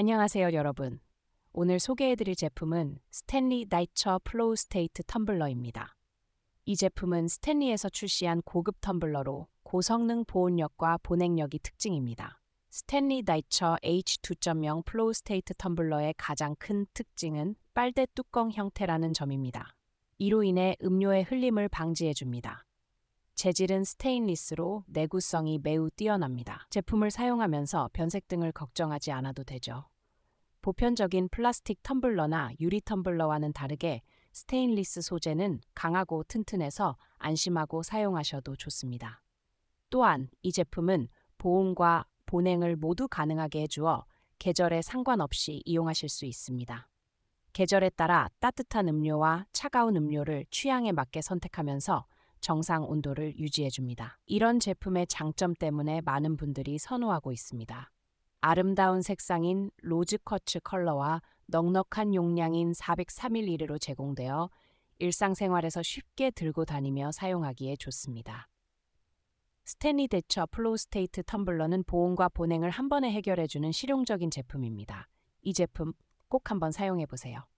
안녕하세요 여러분. 오늘 소개해드릴 제품은 스탠리 나이처 플로우 스테이트 텀블러입니다. 이 제품은 스탠리에서 출시한 고급 텀블러로 고성능 보온력과 보냉력이 특징입니다. 스탠리 나이처 H2.0 플로우 스테이트 텀블러의 가장 큰 특징은 빨대 뚜껑 형태라는 점입니다. 이로 인해 음료의 흘림을 방지해줍니다. 재질은 스테인리스로 내구성이 매우 뛰어납니다. 제품을 사용하면서 변색 등을 걱정하지 않아도 되죠. 보편적인 플라스틱 텀블러나 유리 텀블러와는 다르게 스테인리스 소재는 강하고 튼튼해서 안심하고 사용하셔도 좋습니다. 또한 이 제품은 보온과 보냉을 모두 가능하게 해주어 계절에 상관없이 이용하실 수 있습니다. 계절에 따라 따뜻한 음료와 차가운 음료를 취향에 맞게 선택하면서 정상 온도를 유지해줍니다. 이런 제품의 장점 때문에 많은 분들이 선호하고 있습니다. 아름다운 색상인 로즈커츠 컬러와 넉넉한 용량인 403ml로 제공되어 일상생활에서 쉽게 들고 다니며 사용하기에 좋습니다. 스탠리 대처 플로우스테이트 텀블러는 보온과 보냉을 한 번에 해결해주는 실용적인 제품입니다. 이 제품 꼭 한번 사용해보세요.